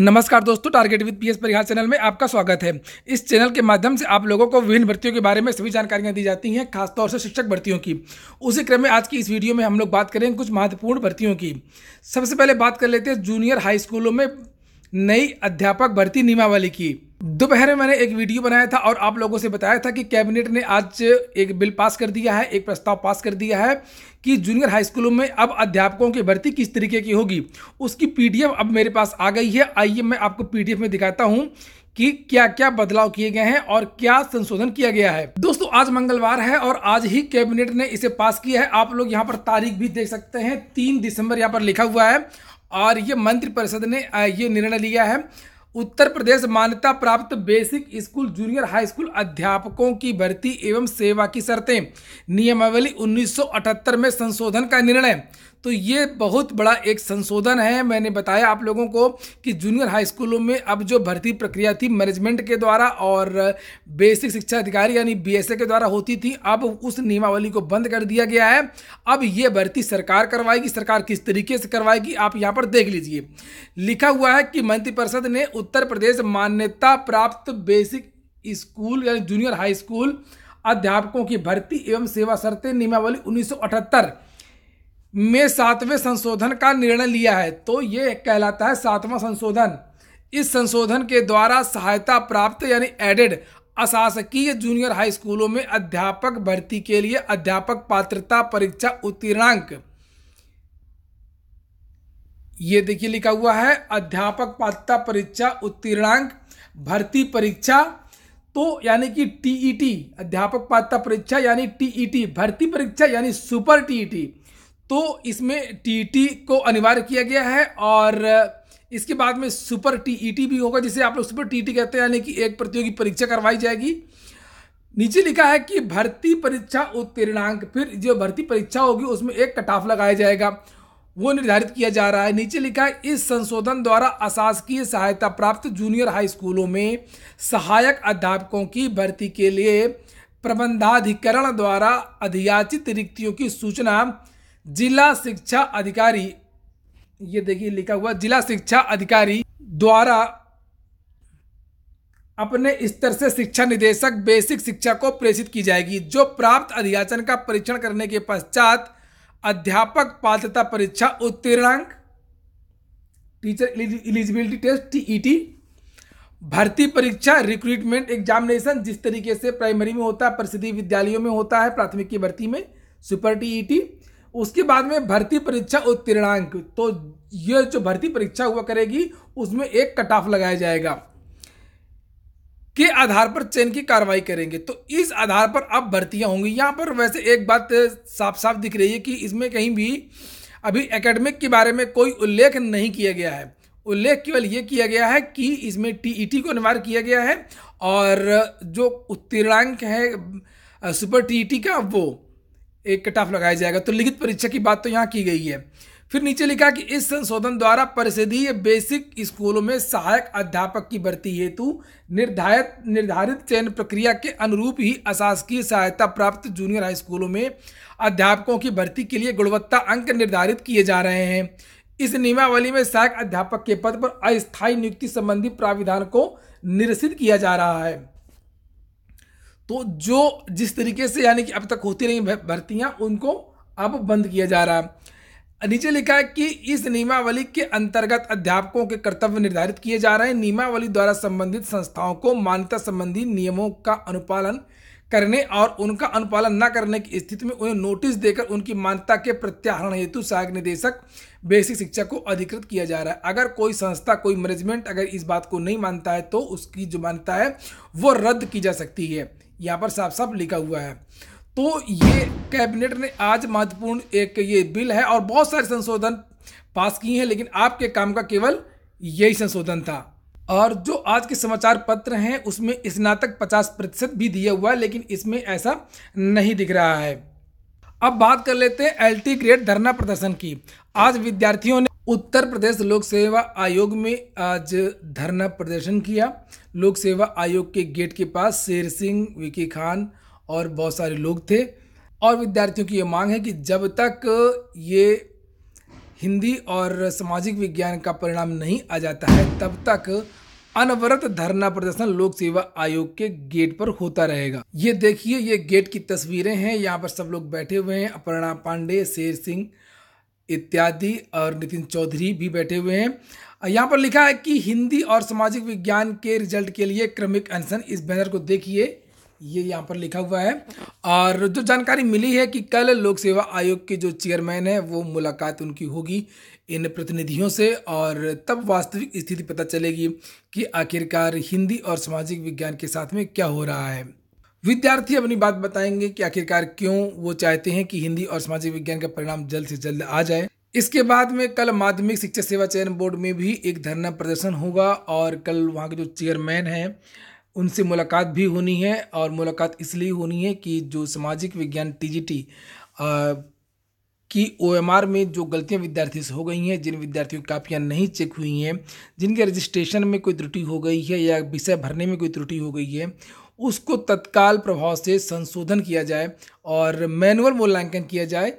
नमस्कार दोस्तों target with P S Parihar channel में आपका स्वागत है इस चैनल के माध्यम से आप लोगों को विभिन्न भर्तियों के बारे में सभी जानकारियां दी जाती हैं खासतौर से शिक्षक भर्तियों की उसी क्रम में आज की इस वीडियो में हम लोग बात करेंगे कुछ महत्वपूर्ण भर्तियों की सबसे पहले बात कर लेते हैं जूनियर हाई स्कूलों में नई अध्यापक भर्ती नियमावली की दोपहर में मैंने एक वीडियो बनाया था और आप लोगों से बताया था कि कैबिनेट ने आज एक बिल पास कर दिया है एक प्रस्ताव पास कर दिया है कि जूनियर हाई स्कूलों में अब अध्यापकों की भर्ती किस तरीके की होगी उसकी पीडीएफ अब मेरे पास आ गई है आइए मैं आपको पीडीएफ में दिखाता हूँ कि क्या क्या बदलाव किए गए हैं और क्या संशोधन किया गया है दोस्तों आज मंगलवार है और आज ही कैबिनेट ने इसे पास किया है आप लोग यहाँ पर तारीख भी देख सकते हैं तीन दिसंबर यहाँ पर लिखा हुआ है और ये मंत्रिपरिषद ने ये निर्णय लिया है उत्तर प्रदेश मान्यता प्राप्त basic school junior high school अध्यापकों की भर्ती एवं सेवा की शर्तें नियमावली 1978 में संशोधन का निर्णय तो ये बहुत बड़ा एक संशोधन है मैंने बताया आप लोगों को कि जूनियर हाई स्कूलों में अब जो भर्ती प्रक्रिया थी मैनेजमेंट के द्वारा और बेसिक शिक्षा अधिकारी यानी बी के द्वारा होती थी अब उस नियमावली को बंद कर दिया गया है अब ये भर्ती सरकार करवाएगी सरकार किस तरीके से करवाएगी आप यहाँ पर देख लीजिए लिखा हुआ है कि मंत्रिपरिषद ने उत्तर प्रदेश मान्यता प्राप्त बेसिक स्कूल यानी जूनियर हाई स्कूल अध्यापकों की भर्ती एवं सेवा शर्तें नियमावली 1978 में सातवें संशोधन का निर्णय लिया है तो ये कहलाता है सातवां संशोधन इस संशोधन के द्वारा सहायता प्राप्त यानी एडेड अशासकीय जूनियर हाई स्कूलों में अध्यापक भर्ती के लिए अध्यापक पात्रता परीक्षा उत्तीर्णांक ये देखिए लिखा हुआ है अध्यापक पात्रता परीक्षा उत्तीर्णांक भर्ती परीक्षा तो यानी कि टीईटी e अध्यापक पात्रता परीक्षा यानी टीईटी e भर्ती परीक्षा यानी सुपर टीईटी e तो इसमें टीईटी को अनिवार्य किया गया है और इसके बाद में सुपर टीईटी भी होगा जिसे आप लोग सुपर टीईटी कहते हैं यानी कि एक प्रतियोगी परीक्षा करवाई जाएगी नीचे लिखा है कि भर्ती परीक्षा उत्तीर्णांक फिर जो भर्ती परीक्षा होगी उसमें एक कटाफ लगाया जाएगा वो निर्धारित किया जा रहा है नीचे लिखा है इस संशोधन द्वारा अशासकीय सहायता प्राप्त जूनियर हाई स्कूलों में सहायक अध्यापकों की भर्ती के लिए प्रबंधाधिकरण द्वारा अधियाचित रिक्तियों की सूचना जिला शिक्षा अधिकारी ये देखिए लिखा हुआ जिला शिक्षा अधिकारी द्वारा अपने स्तर से शिक्षा निदेशक बेसिक शिक्षा को प्रेषित की जाएगी जो प्राप्त अधियाचन का परीक्षण करने के पश्चात अध्यापक पात्रता परीक्षा उत्तीर्णांक टीचर एलिजिबिलिटी टेस्ट टीईटी भर्ती परीक्षा रिक्रूटमेंट एग्जामिनेशन जिस तरीके से प्राइमरी में होता है प्रसिद्धि विद्यालयों में होता है प्राथमिक की भर्ती में सुपर टीईटी e उसके बाद में भर्ती परीक्षा उत्तीर्णांक तो यह जो भर्ती परीक्षा हुआ करेगी उसमें एक कट ऑफ लगाया जाएगा के आधार पर चयन की कार्रवाई करेंगे तो इस आधार पर अब भर्तियां होंगी यहाँ पर वैसे एक बात साफ साफ दिख रही है कि इसमें कहीं भी अभी एकेडमिक के बारे में कोई उल्लेख नहीं किया गया है उल्लेख केवल ये किया गया है कि इसमें टीईटी e को अनिवार्य किया गया है और जो उत्तीर्णांक है सुपर टीईटी e का वो एक कट ऑफ लगाया जाएगा तो लिखित परीक्षा की बात तो यहाँ की गई है फिर नीचे लिखा कि इस संशोधन द्वारा परिषदीय बेसिक स्कूलों में सहायक अध्यापक की भर्ती हेतु निर्धारित निर्धारित चयन प्रक्रिया के अनुरूप ही अशासकीय सहायता प्राप्त जूनियर हाई स्कूलों में अध्यापकों की भर्ती के लिए गुणवत्ता अंक निर्धारित किए जा रहे हैं इस नियमावली में सहायक अध्यापक के पद पर अस्थायी नियुक्ति संबंधी प्राविधान को निरसित किया जा रहा है तो जो जिस तरीके से यानी कि अब तक होती रही भर्तियां उनको अब बंद किया जा रहा है नीचे लिखा है कि इस नियमावली के अंतर्गत अध्यापकों के कर्तव्य निर्धारित किए जा रहे हैं नियमावली द्वारा संबंधित संस्थाओं को मान्यता संबंधी नियमों का अनुपालन करने और उनका अनुपालन न करने की स्थिति में उन्हें नोटिस देकर उनकी मान्यता के प्रत्याहरण हेतु सहायक निदेशक बेसिक शिक्षा को अधिकृत किया जा रहा है अगर कोई संस्था कोई मैनेजमेंट अगर इस बात को नहीं मानता है तो उसकी जो मान्यता है वो रद्द की जा सकती है यहाँ पर साफ साफ लिखा हुआ है तो ये कैबिनेट ने आज महत्वपूर्ण एक ये बिल है और बहुत सारे संशोधन पास किए हैं लेकिन आपके काम का केवल यही संशोधन था और जो आज के समाचार पत्र हैं उसमें स्नातक पचास प्रतिशत भी दिया हुआ है लेकिन इसमें ऐसा नहीं दिख रहा है अब बात कर लेते हैं एल टी ग्रेड धरना प्रदर्शन की आज विद्यार्थियों ने उत्तर प्रदेश लोक सेवा आयोग में आज धरना प्रदर्शन किया लोक सेवा आयोग के गेट के पास शेर सिंह विकी खान और बहुत सारे लोग थे और विद्यार्थियों की ये मांग है कि जब तक ये हिंदी और सामाजिक विज्ञान का परिणाम नहीं आ जाता है तब तक अनवरत धरना प्रदर्शन लोक सेवा आयोग के गेट पर होता रहेगा ये देखिए ये गेट की तस्वीरें हैं यहाँ पर सब लोग बैठे हुए हैं अपर्णा पांडे शेर सिंह इत्यादि और नितिन चौधरी भी बैठे हुए हैं यहाँ पर लिखा है कि हिंदी और सामाजिक विज्ञान के रिजल्ट के लिए क्रमिक अनशन इस बैनर को देखिए ये यहाँ पर लिखा हुआ है और जो जानकारी मिली है कि कल लोक सेवा आयोग के जो चेयरमैन है वो मुलाकात उनकी होगी इन प्रतिनिधियों से और तब वास्तविक स्थिति पता चलेगी कि आखिरकार हिंदी और सामाजिक विज्ञान के साथ में क्या हो रहा है विद्यार्थी अपनी बात बताएंगे कि आखिरकार क्यों वो चाहते हैं कि हिंदी और सामाजिक विज्ञान का परिणाम जल्द से जल्द आ जाए इसके बाद में कल माध्यमिक शिक्षा सेवा चयन बोर्ड में भी एक धरना प्रदर्शन होगा और कल वहाँ के जो चेयरमैन हैं उनसे मुलाकात भी होनी है और मुलाकात इसलिए होनी है कि जो सामाजिक विज्ञान टीजीटी एम ओएमआर में जो गलतियां विद्यार्थी से हो गई हैं जिन विद्यार्थियों की कापियाँ नहीं चेक हुई हैं जिनके रजिस्ट्रेशन में कोई त्रुटि हो गई है या विषय भरने में कोई त्रुटि हो गई है उसको तत्काल प्रभाव से संशोधन किया जाए और मैनुअल मूल्यांकन किया जाए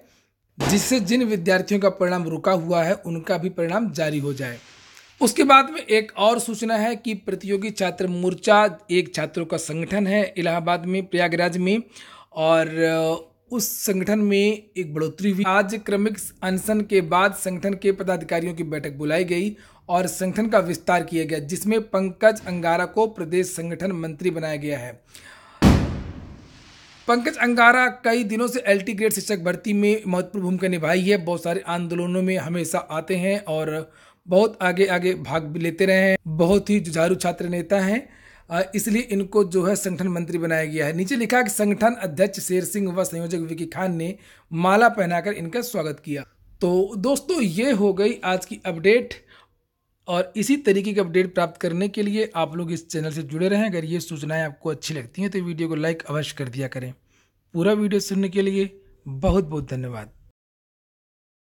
जिससे जिन विद्यार्थियों का परिणाम रुका हुआ है उनका भी परिणाम जारी हो जाए उसके बाद में एक और सूचना है कि प्रतियोगी छात्र मोर्चा एक छात्रों का संगठन है इलाहाबाद में प्रयागराज में और उस संगठन में एक बढ़ोतरी हुई आज क्रमिक अनशन के बाद संगठन के पदाधिकारियों की बैठक बुलाई गई और संगठन का विस्तार किया गया जिसमें पंकज अंगारा को प्रदेश संगठन मंत्री बनाया गया है पंकज अंगारा कई दिनों से एल टी ग्रेड शिक्षक भर्ती में महत्वपूर्ण भूमिका निभाई है बहुत सारे आंदोलनों में हमेशा आते हैं और बहुत आगे आगे भाग भी लेते रहे हैं बहुत ही जुझारू छात्र नेता हैं इसलिए इनको जो है संगठन मंत्री बनाया गया है नीचे लिखा कि संगठन अध्यक्ष शेर सिंह व संयोजक विकी खान ने माला पहनाकर इनका स्वागत किया तो दोस्तों ये हो गई आज की अपडेट और इसी तरीके की अपडेट प्राप्त करने के लिए आप लोग इस चैनल से जुड़े रहें अगर ये सूचनाएं आपको अच्छी लगती हैं तो वीडियो को लाइक अवश्य कर दिया करें पूरा वीडियो सुनने के लिए बहुत बहुत धन्यवाद